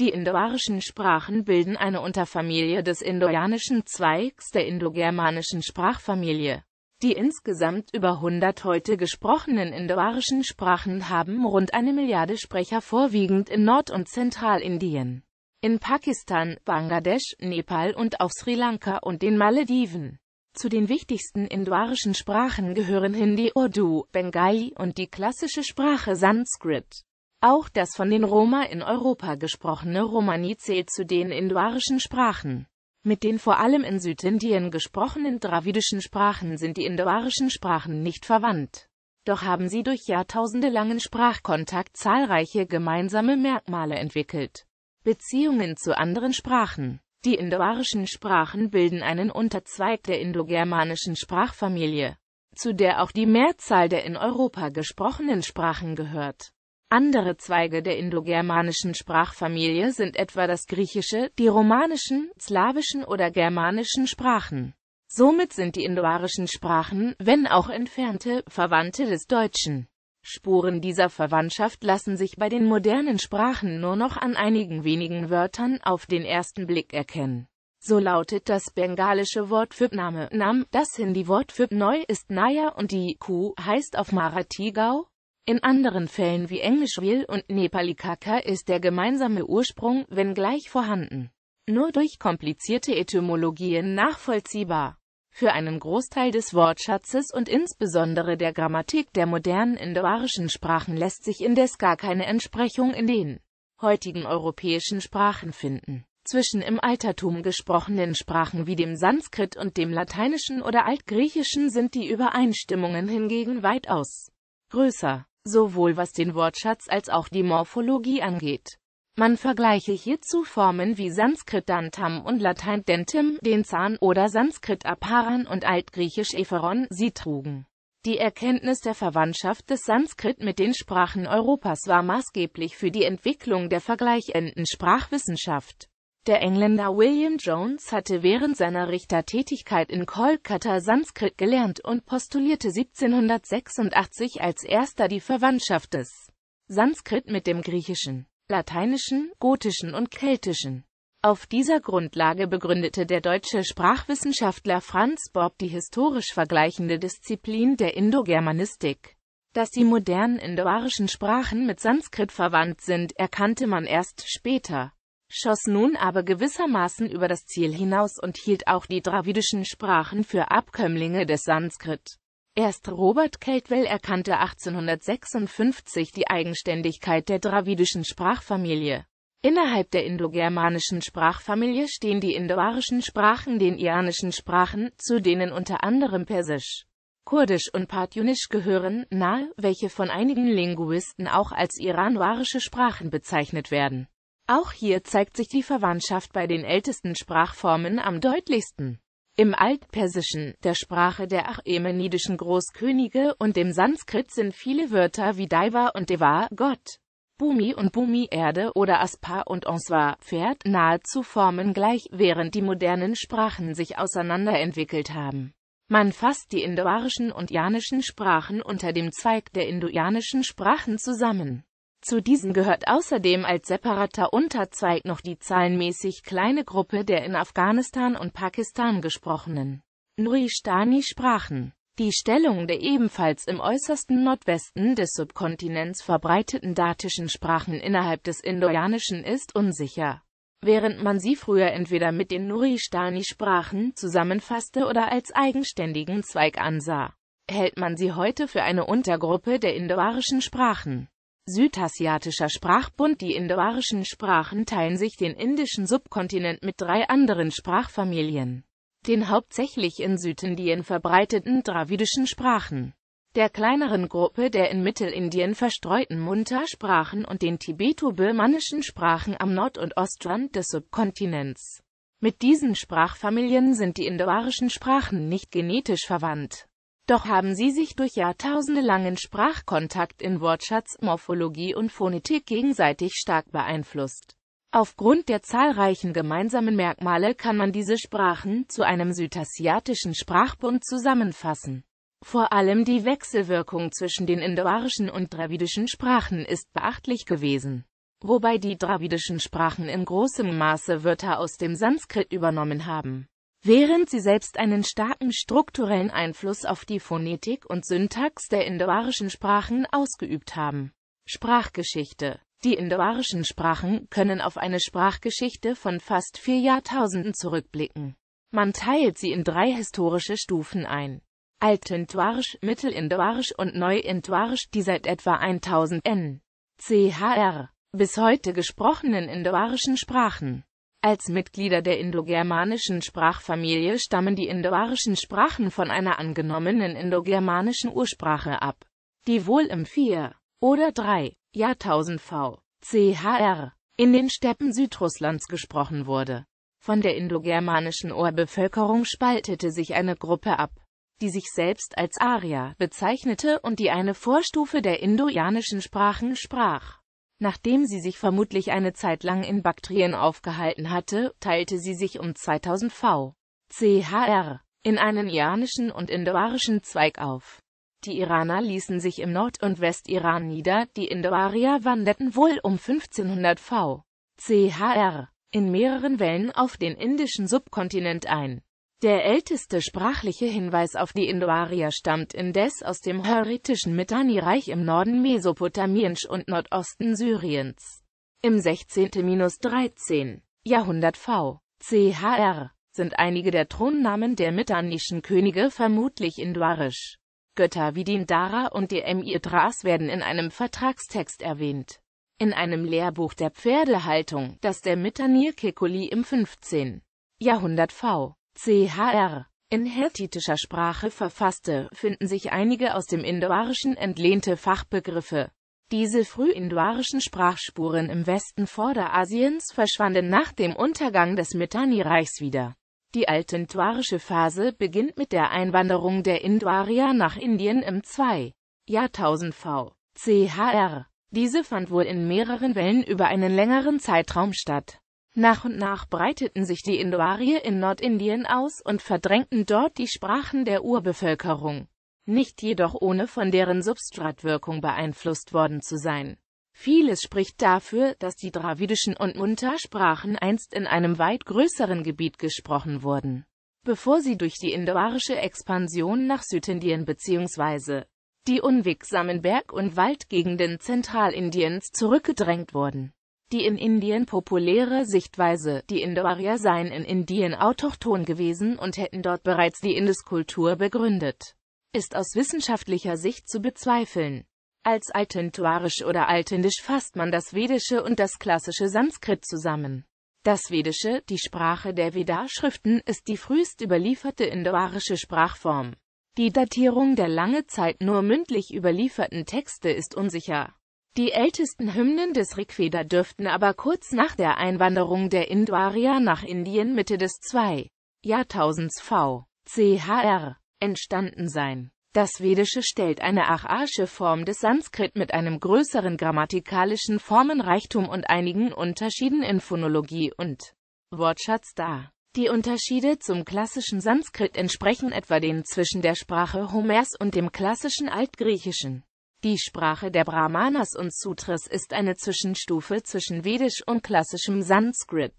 Die indoarischen Sprachen bilden eine Unterfamilie des indoiranischen Zweigs der indogermanischen Sprachfamilie. Die insgesamt über 100 heute gesprochenen indoarischen Sprachen haben rund eine Milliarde Sprecher vorwiegend in Nord- und Zentralindien, in Pakistan, Bangladesch, Nepal und auf Sri Lanka und den Malediven. Zu den wichtigsten indoarischen Sprachen gehören Hindi, Urdu, Bengali und die klassische Sprache Sanskrit. Auch das von den Roma in Europa gesprochene Romani zählt zu den indoarischen Sprachen. Mit den vor allem in Südindien gesprochenen dravidischen Sprachen sind die indoarischen Sprachen nicht verwandt. Doch haben sie durch jahrtausendelangen Sprachkontakt zahlreiche gemeinsame Merkmale entwickelt. Beziehungen zu anderen Sprachen Die indoarischen Sprachen bilden einen Unterzweig der indogermanischen Sprachfamilie, zu der auch die Mehrzahl der in Europa gesprochenen Sprachen gehört andere Zweige der indogermanischen Sprachfamilie sind etwa das Griechische, die romanischen, slawischen oder germanischen Sprachen. Somit sind die indoarischen Sprachen, wenn auch entfernte, Verwandte des Deutschen. Spuren dieser Verwandtschaft lassen sich bei den modernen Sprachen nur noch an einigen wenigen Wörtern auf den ersten Blick erkennen. So lautet das bengalische Wort für Name, Nam, das Hindi-Wort für Neu ist Naya und die Kuh heißt auf Marathi Gau, in anderen Fällen wie Englischwil und Nepalikaka ist der gemeinsame Ursprung, wenn gleich vorhanden, nur durch komplizierte Etymologien nachvollziehbar. Für einen Großteil des Wortschatzes und insbesondere der Grammatik der modernen indoarischen Sprachen lässt sich indes gar keine Entsprechung in den heutigen europäischen Sprachen finden. Zwischen im Altertum gesprochenen Sprachen wie dem Sanskrit und dem Lateinischen oder Altgriechischen sind die Übereinstimmungen hingegen weitaus größer sowohl was den Wortschatz als auch die Morphologie angeht. Man vergleiche hierzu Formen wie Sanskrit Dantam und Latein Dentim, den Zahn, oder Sanskrit Aparan und Altgriechisch Epheron, sie trugen. Die Erkenntnis der Verwandtschaft des Sanskrit mit den Sprachen Europas war maßgeblich für die Entwicklung der vergleichenden Sprachwissenschaft. Der Engländer William Jones hatte während seiner Richtertätigkeit in Kolkata Sanskrit gelernt und postulierte 1786 als erster die Verwandtschaft des Sanskrit mit dem Griechischen, Lateinischen, Gotischen und Keltischen. Auf dieser Grundlage begründete der deutsche Sprachwissenschaftler Franz Borb die historisch vergleichende Disziplin der Indogermanistik. Dass die modernen indoarischen Sprachen mit Sanskrit verwandt sind, erkannte man erst später schoss nun aber gewissermaßen über das Ziel hinaus und hielt auch die dravidischen Sprachen für Abkömmlinge des Sanskrit. Erst Robert Keltwell erkannte 1856 die Eigenständigkeit der dravidischen Sprachfamilie. Innerhalb der indogermanischen Sprachfamilie stehen die indoarischen Sprachen den iranischen Sprachen, zu denen unter anderem Persisch, Kurdisch und Partunisch gehören, nahe, welche von einigen Linguisten auch als iranoarische Sprachen bezeichnet werden auch hier zeigt sich die Verwandtschaft bei den ältesten Sprachformen am deutlichsten. Im Altpersischen, der Sprache der achämenidischen Großkönige und dem Sanskrit sind viele Wörter wie Daiva und Deva Gott, Bumi und Bumi Erde oder Aspa und Onswa, Pferd nahezu formengleich, während die modernen Sprachen sich auseinanderentwickelt haben. Man fasst die indoarischen und janischen Sprachen unter dem Zweig der indojanischen Sprachen zusammen. Zu diesen gehört außerdem als separater Unterzweig noch die zahlenmäßig kleine Gruppe der in Afghanistan und Pakistan gesprochenen nuristani sprachen Die Stellung der ebenfalls im äußersten Nordwesten des Subkontinents verbreiteten datischen Sprachen innerhalb des Indoiranischen ist unsicher. Während man sie früher entweder mit den Nuristani-Sprachen zusammenfasste oder als eigenständigen Zweig ansah, hält man sie heute für eine Untergruppe der indoarischen Sprachen südasiatischer Sprachbund Die indoarischen Sprachen teilen sich den indischen Subkontinent mit drei anderen Sprachfamilien, den hauptsächlich in Südindien verbreiteten dravidischen Sprachen, der kleineren Gruppe der in Mittelindien verstreuten Munta-Sprachen und den tibeto-birmanischen Sprachen am Nord- und Ostrand des Subkontinents. Mit diesen Sprachfamilien sind die indoarischen Sprachen nicht genetisch verwandt. Doch haben sie sich durch jahrtausendelangen Sprachkontakt in Wortschatz, Morphologie und Phonetik gegenseitig stark beeinflusst. Aufgrund der zahlreichen gemeinsamen Merkmale kann man diese Sprachen zu einem südasiatischen Sprachbund zusammenfassen. Vor allem die Wechselwirkung zwischen den indoarischen und dravidischen Sprachen ist beachtlich gewesen, wobei die dravidischen Sprachen in großem Maße Wörter aus dem Sanskrit übernommen haben Während sie selbst einen starken strukturellen Einfluss auf die Phonetik und Syntax der indoarischen Sprachen ausgeübt haben. Sprachgeschichte Die indoarischen Sprachen können auf eine Sprachgeschichte von fast vier Jahrtausenden zurückblicken. Man teilt sie in drei historische Stufen ein. Altindoarisch, Mittelindoarisch und Neuindoarisch, die seit etwa 1000 n. chr. bis heute gesprochenen indoarischen Sprachen als Mitglieder der indogermanischen Sprachfamilie stammen die indoarischen Sprachen von einer angenommenen indogermanischen Ursprache ab, die wohl im 4. oder 3. Jahrtausend v. chr. in den Steppen Südrusslands gesprochen wurde. Von der indogermanischen Urbevölkerung spaltete sich eine Gruppe ab, die sich selbst als Arier bezeichnete und die eine Vorstufe der indoiranischen Sprachen sprach Nachdem sie sich vermutlich eine Zeit lang in Baktrien aufgehalten hatte, teilte sie sich um 2000 v. chr. in einen iranischen und indoarischen Zweig auf. Die Iraner ließen sich im Nord- und Westiran nieder, die Indoarier wanderten wohl um 1500 v. chr. in mehreren Wellen auf den indischen Subkontinent ein. Der älteste sprachliche Hinweis auf die Indoarier stammt indes aus dem hurritischen Mitanni-Reich im Norden Mesopotamiens und Nordosten Syriens. Im 16.–13. Jahrhundert v. chr. sind einige der Thronnamen der mitannischen Könige vermutlich indoarisch. Götter wie Dindara und die Emidras werden in einem Vertragstext erwähnt. In einem Lehrbuch der Pferdehaltung, das der Mitanir Kekuli im 15. Jahrhundert v chr. In hethitischer Sprache verfasste, finden sich einige aus dem Indoarischen entlehnte Fachbegriffe. Diese frühindoarischen Sprachspuren im Westen Vorderasiens verschwanden nach dem Untergang des Mitanni-Reichs wieder. Die altindoarische Phase beginnt mit der Einwanderung der Indoarier nach Indien im 2. Jahrtausend v. chr. Diese fand wohl in mehreren Wellen über einen längeren Zeitraum statt nach und nach breiteten sich die Indoarier in Nordindien aus und verdrängten dort die Sprachen der Urbevölkerung, nicht jedoch ohne von deren Substratwirkung beeinflusst worden zu sein. Vieles spricht dafür, dass die dravidischen und Muntersprachen einst in einem weit größeren Gebiet gesprochen wurden, bevor sie durch die indoarische Expansion nach Südindien bzw. die unwegsamen Berg- und Waldgegenden Zentralindiens zurückgedrängt wurden die in Indien populäre Sichtweise, die Indoarier seien in Indien autochthon gewesen und hätten dort bereits die Induskultur begründet, ist aus wissenschaftlicher Sicht zu bezweifeln. Als Altintuarisch oder Altindisch fasst man das Vedische und das klassische Sanskrit zusammen. Das Vedische, die Sprache der Veda-Schriften, ist die frühest überlieferte indoarische Sprachform. Die Datierung der lange Zeit nur mündlich überlieferten Texte ist unsicher. Die ältesten Hymnen des Rigveda dürften aber kurz nach der Einwanderung der Indwarier nach Indien Mitte des 2. Jahrtausends v. chr. entstanden sein. Das Vedische stellt eine archaische Form des Sanskrit mit einem größeren grammatikalischen Formenreichtum und einigen Unterschieden in Phonologie und Wortschatz dar. Die Unterschiede zum klassischen Sanskrit entsprechen etwa den zwischen der Sprache Homers und dem klassischen Altgriechischen. Die Sprache der Brahmanas und Sutras ist eine Zwischenstufe zwischen Vedisch und klassischem Sanskrit.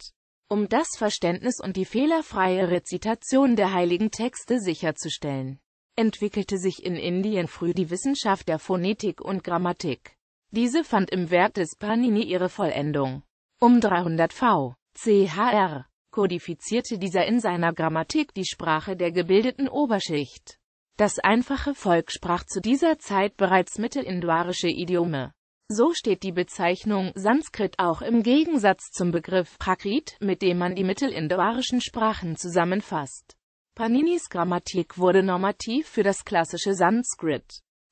Um das Verständnis und die fehlerfreie Rezitation der heiligen Texte sicherzustellen, entwickelte sich in Indien früh die Wissenschaft der Phonetik und Grammatik. Diese fand im Werk des Panini ihre Vollendung. Um 300 v. chr. kodifizierte dieser in seiner Grammatik die Sprache der gebildeten Oberschicht. Das einfache Volk sprach zu dieser Zeit bereits mittelinduarische Idiome. So steht die Bezeichnung Sanskrit auch im Gegensatz zum Begriff Prakrit, mit dem man die mittelinduarischen Sprachen zusammenfasst. Paninis Grammatik wurde normativ für das klassische Sanskrit.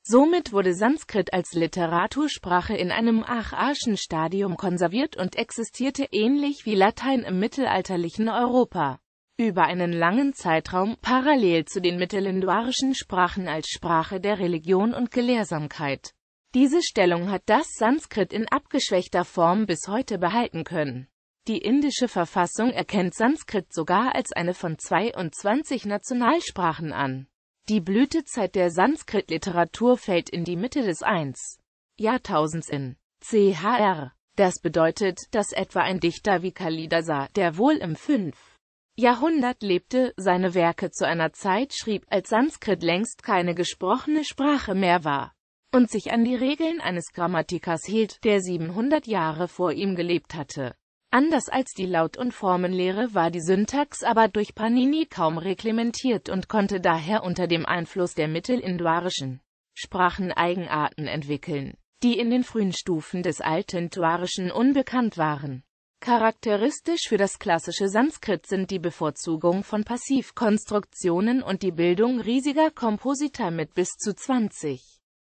Somit wurde Sanskrit als Literatursprache in einem archaischen Stadium konserviert und existierte ähnlich wie Latein im mittelalterlichen Europa über einen langen Zeitraum parallel zu den mittelinduarischen Sprachen als Sprache der Religion und Gelehrsamkeit. Diese Stellung hat das Sanskrit in abgeschwächter Form bis heute behalten können. Die indische Verfassung erkennt Sanskrit sogar als eine von 22 Nationalsprachen an. Die Blütezeit der Sanskrit-Literatur fällt in die Mitte des 1. Jahrtausends in CHR. Das bedeutet, dass etwa ein Dichter wie Kalidasa, der wohl im 5. Jahrhundert lebte, seine Werke zu einer Zeit schrieb, als Sanskrit längst keine gesprochene Sprache mehr war und sich an die Regeln eines Grammatikers hielt, der 700 Jahre vor ihm gelebt hatte. Anders als die Laut- und Formenlehre war die Syntax aber durch Panini kaum reglementiert und konnte daher unter dem Einfluss der mittelinduarischen Sprachen Eigenarten entwickeln, die in den frühen Stufen des alten Tuarischen unbekannt waren Charakteristisch für das klassische Sanskrit sind die Bevorzugung von Passivkonstruktionen und die Bildung riesiger Komposita mit bis zu 20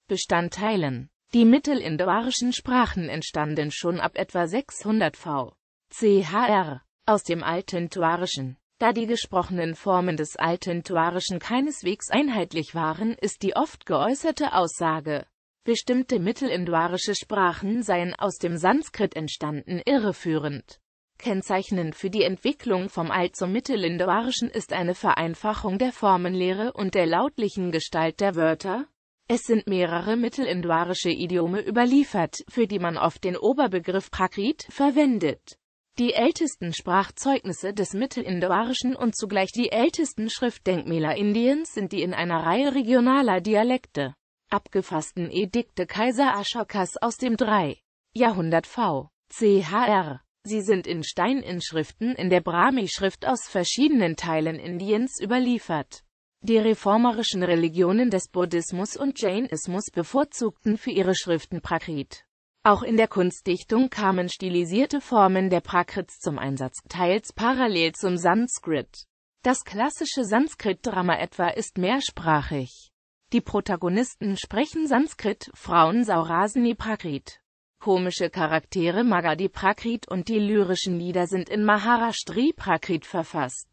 Bestandteilen. Die mittelindoarischen Sprachen entstanden schon ab etwa 600 v. chr. aus dem alten Tuarischen. Da die gesprochenen Formen des alten Tuarischen keineswegs einheitlich waren, ist die oft geäußerte Aussage Bestimmte mittelindoarische Sprachen seien aus dem Sanskrit entstanden, irreführend. Kennzeichnend für die Entwicklung vom Alt- zum Mittelindoarischen ist eine Vereinfachung der Formenlehre und der lautlichen Gestalt der Wörter. Es sind mehrere mittelindoarische Idiome überliefert, für die man oft den Oberbegriff Prakrit verwendet. Die ältesten Sprachzeugnisse des Mittelindoarischen und zugleich die ältesten Schriftdenkmäler Indiens sind die in einer Reihe regionaler Dialekte abgefassten Edikte Kaiser Ashokas aus dem 3. Jahrhundert v. Chr. Sie sind in Steininschriften in der Brahmi-Schrift aus verschiedenen Teilen Indiens überliefert. Die reformerischen Religionen des Buddhismus und Jainismus bevorzugten für ihre Schriften Prakrit. Auch in der Kunstdichtung kamen stilisierte Formen der Prakrits zum Einsatz, teils parallel zum Sanskrit. Das klassische Sanskrit-Drama etwa ist mehrsprachig. Die Protagonisten sprechen Sanskrit, Frauen Sauraseni Prakrit. Komische Charaktere Magadhi Prakrit und die lyrischen Lieder sind in Maharashtri Prakrit verfasst.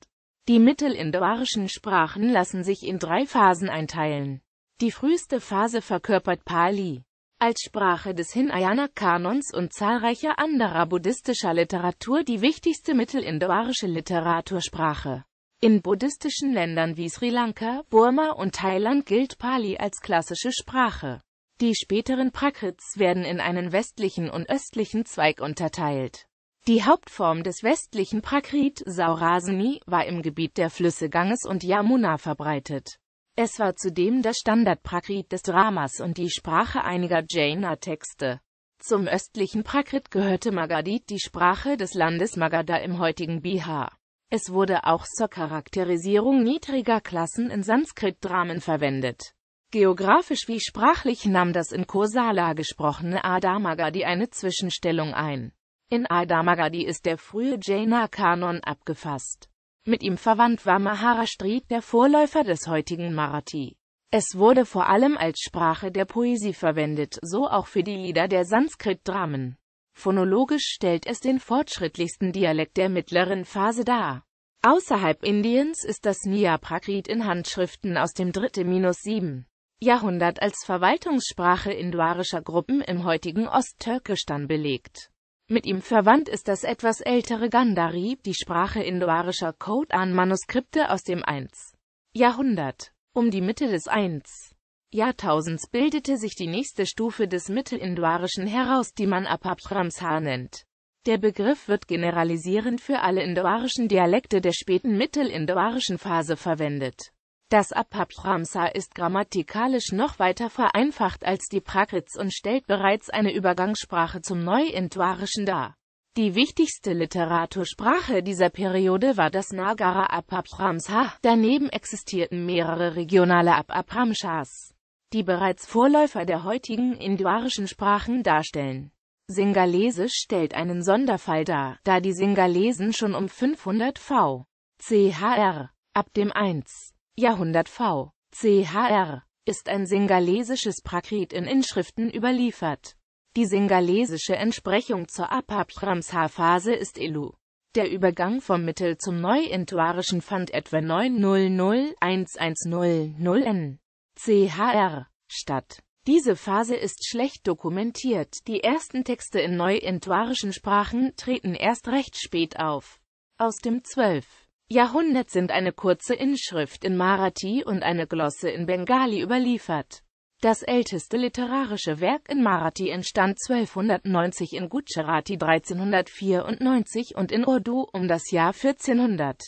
Die mittelindoarischen Sprachen lassen sich in drei Phasen einteilen. Die früheste Phase verkörpert Pali als Sprache des Hinayana-Kanons und zahlreicher anderer buddhistischer Literatur die wichtigste mittelindoarische Literatursprache. In buddhistischen Ländern wie Sri Lanka, Burma und Thailand gilt Pali als klassische Sprache. Die späteren Prakrits werden in einen westlichen und östlichen Zweig unterteilt. Die Hauptform des westlichen Prakrit, Saurasani, war im Gebiet der Flüsse Ganges und Yamuna verbreitet. Es war zudem das Standardprakrit des Dramas und die Sprache einiger Jaina-Texte. Zum östlichen Prakrit gehörte Magadhi, die Sprache des Landes Magadha im heutigen Bihar. Es wurde auch zur Charakterisierung niedriger Klassen in Sanskrit-Dramen verwendet. Geografisch wie sprachlich nahm das in Kosala gesprochene Adamagadi eine Zwischenstellung ein. In Adamagadi ist der frühe Jaina-Kanon abgefasst. Mit ihm verwandt war Maharashtri, der Vorläufer des heutigen Marathi. Es wurde vor allem als Sprache der Poesie verwendet, so auch für die Lieder der Sanskrit-Dramen. Phonologisch stellt es den fortschrittlichsten Dialekt der mittleren Phase dar. Außerhalb Indiens ist das Nyaprakrit in Handschriften aus dem 3.-7. Jahrhundert als Verwaltungssprache indoarischer Gruppen im heutigen Osttürkestan belegt. Mit ihm verwandt ist das etwas ältere Gandhari, die Sprache indoarischer an manuskripte aus dem 1. Jahrhundert. Um die Mitte des 1. Jahrtausends bildete sich die nächste Stufe des Mittelindoarischen heraus, die man Apabramsha nennt. Der Begriff wird generalisierend für alle indoarischen Dialekte der späten mittelindoarischen Phase verwendet. Das Abhabramsa ist grammatikalisch noch weiter vereinfacht als die Prakrits und stellt bereits eine Übergangssprache zum Neuindoarischen dar. Die wichtigste Literatursprache dieser Periode war das Nagara Abhabramsa, daneben existierten mehrere regionale Abhabramshas die bereits Vorläufer der heutigen indoarischen Sprachen darstellen. Singalesisch stellt einen Sonderfall dar, da die Singalesen schon um 500 v. chr. ab dem 1. Jahrhundert v. chr. ist ein singalesisches Prakrit in Inschriften überliefert. Die singalesische Entsprechung zur Apabramsha-Phase ist Elu. Der Übergang vom Mittel- zum Neuintuarischen fand etwa 900-1100 n CHR statt. Diese Phase ist schlecht dokumentiert. Die ersten Texte in neuintuarischen Sprachen treten erst recht spät auf. Aus dem 12. Jahrhundert sind eine kurze Inschrift in Marathi und eine Glosse in Bengali überliefert. Das älteste literarische Werk in Marathi entstand 1290 in Gujarati 1394 und in Urdu um das Jahr 1400.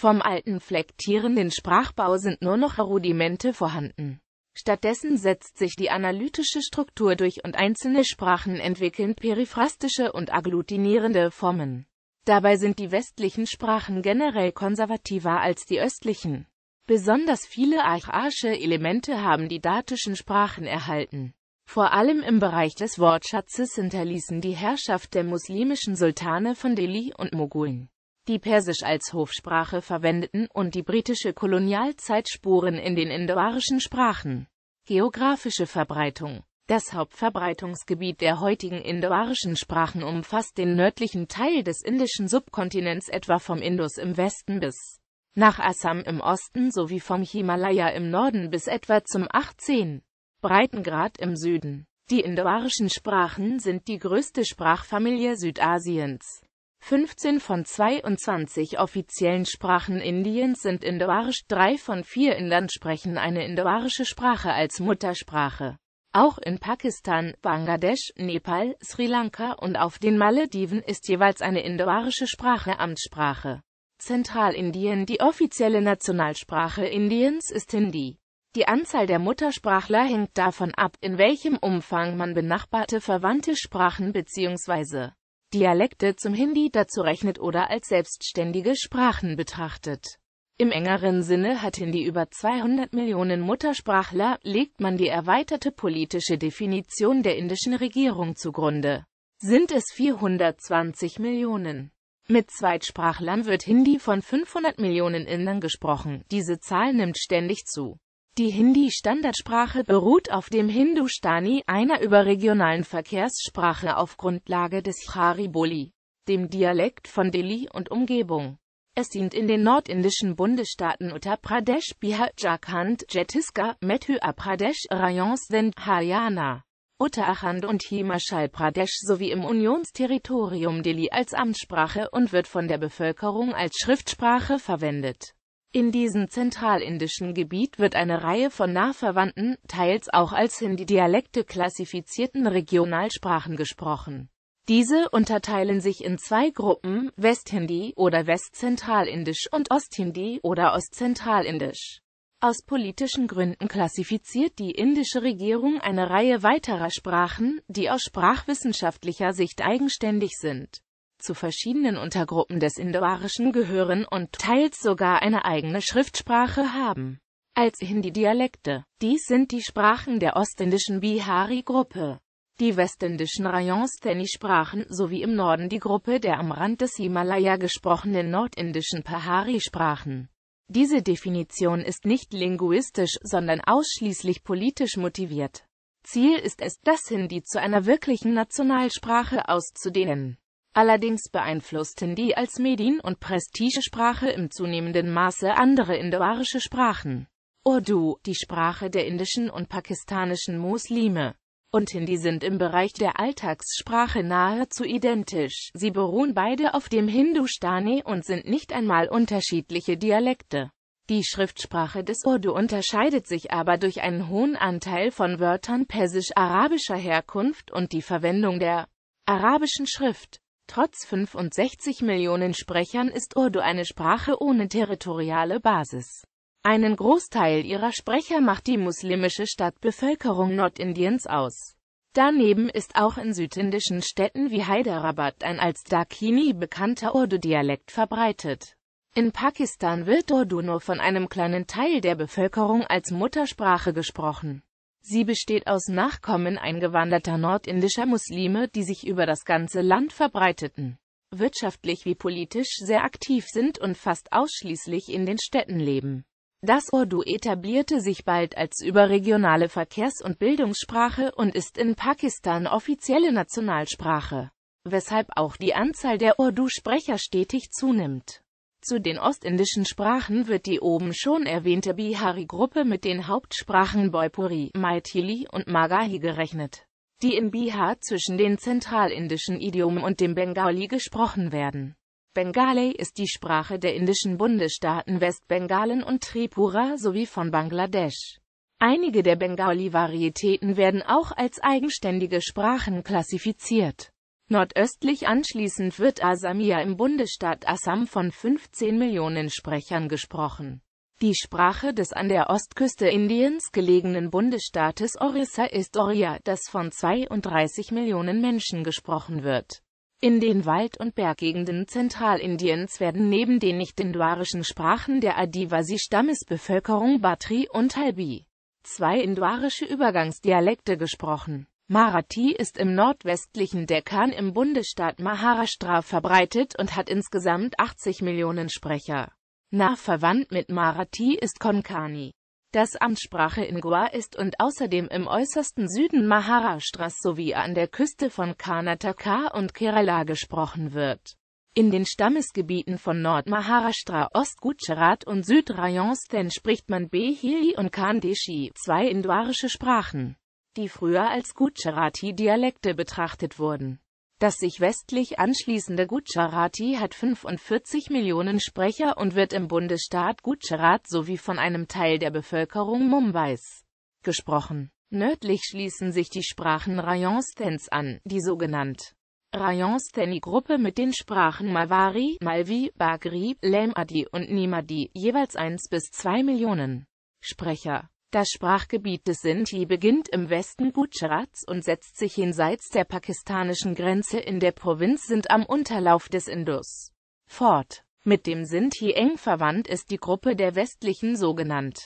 Vom alten flektierenden Sprachbau sind nur noch Rudimente vorhanden. Stattdessen setzt sich die analytische Struktur durch und einzelne Sprachen entwickeln periphrastische und agglutinierende Formen. Dabei sind die westlichen Sprachen generell konservativer als die östlichen. Besonders viele archaische Elemente haben die datischen Sprachen erhalten. Vor allem im Bereich des Wortschatzes hinterließen die Herrschaft der muslimischen Sultane von Delhi und Mogulen die Persisch als Hofsprache verwendeten und die britische Kolonialzeit Spuren in den indoarischen Sprachen. Geografische Verbreitung Das Hauptverbreitungsgebiet der heutigen indoarischen Sprachen umfasst den nördlichen Teil des indischen Subkontinents etwa vom Indus im Westen bis nach Assam im Osten sowie vom Himalaya im Norden bis etwa zum 18. Breitengrad im Süden. Die indoarischen Sprachen sind die größte Sprachfamilie Südasiens. 15 von 22 offiziellen Sprachen Indiens sind Indoarisch, drei von vier Indern sprechen eine indoarische Sprache als Muttersprache. Auch in Pakistan, Bangladesch, Nepal, Sri Lanka und auf den Malediven ist jeweils eine indoarische Sprache Amtssprache. Zentralindien Die offizielle Nationalsprache Indiens ist Hindi. Die Anzahl der Muttersprachler hängt davon ab, in welchem Umfang man benachbarte verwandte Sprachen bzw Dialekte zum Hindi dazu rechnet oder als selbstständige Sprachen betrachtet. Im engeren Sinne hat Hindi über 200 Millionen Muttersprachler, legt man die erweiterte politische Definition der indischen Regierung zugrunde. Sind es 420 Millionen. Mit Zweitsprachlern wird Hindi von 500 Millionen Indern gesprochen, diese Zahl nimmt ständig zu. Die Hindi-Standardsprache beruht auf dem Hindustani, einer überregionalen Verkehrssprache auf Grundlage des Hariboli, dem Dialekt von Delhi und Umgebung. Es dient in den nordindischen Bundesstaaten Uttar Pradesh, Bihar, Jharkhand, Chhattisgarh, Madhya Pradesh, Rajasthan, Haryana, Uttarakhand und Himachal Pradesh sowie im Unionsterritorium Delhi als Amtssprache und wird von der Bevölkerung als Schriftsprache verwendet in diesem zentralindischen Gebiet wird eine Reihe von nahverwandten, teils auch als Hindi-Dialekte klassifizierten Regionalsprachen gesprochen. Diese unterteilen sich in zwei Gruppen, Westhindi oder Westzentralindisch und Osthindi oder Ostzentralindisch. Aus politischen Gründen klassifiziert die indische Regierung eine Reihe weiterer Sprachen, die aus sprachwissenschaftlicher Sicht eigenständig sind zu verschiedenen Untergruppen des Indoarischen gehören und teils sogar eine eigene Schriftsprache haben. Als Hindi-Dialekte. Dies sind die Sprachen der ostindischen Bihari-Gruppe, die westindischen Rajasthani-Sprachen sowie im Norden die Gruppe der am Rand des Himalaya gesprochenen nordindischen Pahari-Sprachen. Diese Definition ist nicht linguistisch, sondern ausschließlich politisch motiviert. Ziel ist es, das Hindi zu einer wirklichen Nationalsprache auszudehnen. Allerdings beeinflussten die als Medien- und Prestigesprache im zunehmenden Maße andere indoarische Sprachen. Urdu, die Sprache der indischen und pakistanischen Muslime, und Hindi sind im Bereich der Alltagssprache nahezu identisch. Sie beruhen beide auf dem Hindustani und sind nicht einmal unterschiedliche Dialekte. Die Schriftsprache des Urdu unterscheidet sich aber durch einen hohen Anteil von Wörtern persisch-arabischer Herkunft und die Verwendung der arabischen Schrift. Trotz 65 Millionen Sprechern ist Urdu eine Sprache ohne territoriale Basis. Einen Großteil ihrer Sprecher macht die muslimische Stadtbevölkerung Nordindiens aus. Daneben ist auch in südindischen Städten wie Hyderabad ein als Dakini bekannter Urdu-Dialekt verbreitet. In Pakistan wird Urdu nur von einem kleinen Teil der Bevölkerung als Muttersprache gesprochen. Sie besteht aus Nachkommen eingewanderter nordindischer Muslime, die sich über das ganze Land verbreiteten, wirtschaftlich wie politisch sehr aktiv sind und fast ausschließlich in den Städten leben. Das Urdu etablierte sich bald als überregionale Verkehrs- und Bildungssprache und ist in Pakistan offizielle Nationalsprache, weshalb auch die Anzahl der Urdu-Sprecher stetig zunimmt. Zu den ostindischen Sprachen wird die oben schon erwähnte Bihari-Gruppe mit den Hauptsprachen Boipuri, Maithili und Magahi gerechnet, die in Bihar zwischen den zentralindischen Idiomen und dem Bengali gesprochen werden. Bengali ist die Sprache der indischen Bundesstaaten Westbengalen und Tripura sowie von Bangladesch. Einige der Bengali-Varietäten werden auch als eigenständige Sprachen klassifiziert. Nordöstlich anschließend wird Assamia im Bundesstaat Assam von 15 Millionen Sprechern gesprochen. Die Sprache des an der Ostküste Indiens gelegenen Bundesstaates Orissa ist Oriya, das von 32 Millionen Menschen gesprochen wird. In den Wald- und Berggegenden Zentralindiens werden neben den nicht-indoarischen Sprachen der Adivasi-Stammesbevölkerung Batri und Halbi zwei indoarische Übergangsdialekte gesprochen Marathi ist im nordwestlichen Deccan im Bundesstaat Maharashtra verbreitet und hat insgesamt 80 Millionen Sprecher. Nah verwandt mit Marathi ist Konkani. Das Amtssprache in Goa ist und außerdem im äußersten Süden Maharashtras sowie an der Küste von Karnataka und Kerala gesprochen wird. In den Stammesgebieten von Nord-Maharashtra, Ost-Gujarat und süd Südrajasthan spricht man Behili und Khandeshi, zwei indoarische Sprachen die früher als Gujarati-Dialekte betrachtet wurden. Das sich westlich anschließende Gujarati hat 45 Millionen Sprecher und wird im Bundesstaat Gujarat sowie von einem Teil der Bevölkerung Mumbais gesprochen. Nördlich schließen sich die Sprachen Rajasthans an, die sogenannte Rajasthani-Gruppe mit den Sprachen Mawari, Malvi, Bagri, Lemadi und Nimadi, jeweils 1 bis 2 Millionen Sprecher. Das Sprachgebiet des Sinti beginnt im Westen Gujarats und setzt sich jenseits der pakistanischen Grenze in der Provinz Sindh am Unterlauf des Indus fort. Mit dem Sinti eng verwandt ist die Gruppe der westlichen sogenannten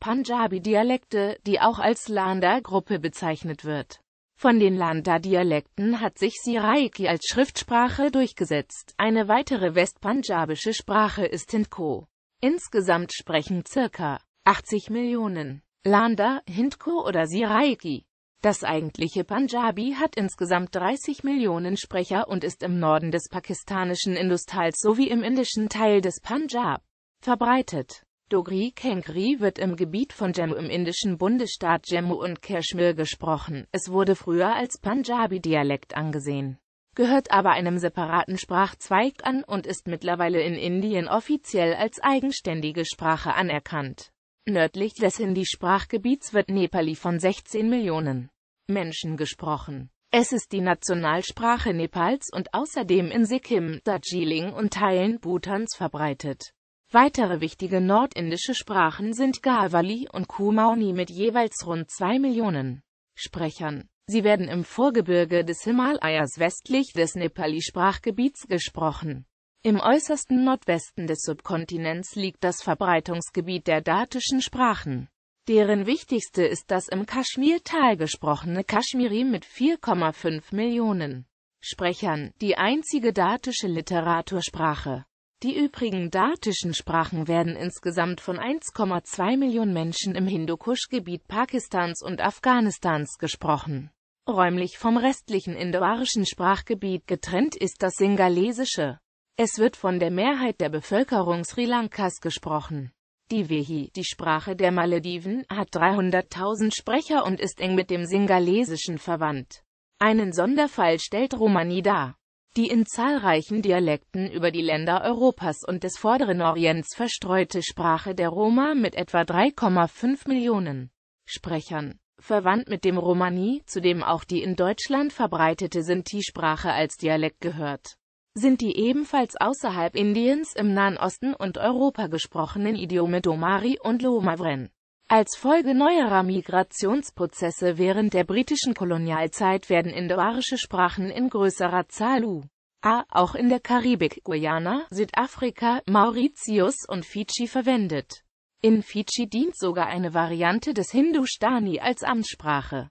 Punjabi-Dialekte, die auch als Landa-Gruppe bezeichnet wird. Von den Landa-Dialekten hat sich Siraiki als Schriftsprache durchgesetzt. Eine weitere westpunjabische Sprache ist Hindko. Insgesamt sprechen circa 80 Millionen Landa, Hindko oder Siraiki. Das eigentliche Punjabi hat insgesamt 30 Millionen Sprecher und ist im Norden des pakistanischen Indostals sowie im indischen Teil des Punjab verbreitet. Dogri Kenkri wird im Gebiet von Jammu im indischen Bundesstaat Jammu und Kashmir gesprochen. Es wurde früher als Punjabi-Dialekt angesehen, gehört aber einem separaten Sprachzweig an und ist mittlerweile in Indien offiziell als eigenständige Sprache anerkannt. Nördlich des Hindi-Sprachgebiets wird Nepali von 16 Millionen Menschen gesprochen. Es ist die Nationalsprache Nepals und außerdem in Sikkim, Darjeeling und Teilen Bhutans verbreitet. Weitere wichtige nordindische Sprachen sind Gawali und Kumauni mit jeweils rund 2 Millionen Sprechern. Sie werden im Vorgebirge des Himalayas westlich des Nepali-Sprachgebiets gesprochen. Im äußersten Nordwesten des Subkontinents liegt das Verbreitungsgebiet der datischen Sprachen. Deren wichtigste ist das im Kaschmir-Tal gesprochene Kaschmiri mit 4,5 Millionen Sprechern, die einzige datische Literatursprache. Die übrigen datischen Sprachen werden insgesamt von 1,2 Millionen Menschen im Hindukusch-Gebiet Pakistans und Afghanistans gesprochen. Räumlich vom restlichen indoarischen Sprachgebiet getrennt ist das Singalesische. Es wird von der Mehrheit der Bevölkerung Sri Lankas gesprochen. Die Wehi, die Sprache der Malediven, hat 300.000 Sprecher und ist eng mit dem Singalesischen verwandt. Einen Sonderfall stellt Romani dar, die in zahlreichen Dialekten über die Länder Europas und des Vorderen Orients verstreute Sprache der Roma mit etwa 3,5 Millionen Sprechern. Verwandt mit dem Romani, zu dem auch die in Deutschland verbreitete Sinti-Sprache als Dialekt gehört sind die ebenfalls außerhalb Indiens im Nahen Osten und Europa gesprochenen Idiome Domari und Lomavren. Als Folge neuerer Migrationsprozesse während der britischen Kolonialzeit werden indoarische Sprachen in größerer Zahl U. A. auch in der Karibik, Guyana, Südafrika, Mauritius und Fidschi verwendet. In Fidschi dient sogar eine Variante des Hindustani als Amtssprache.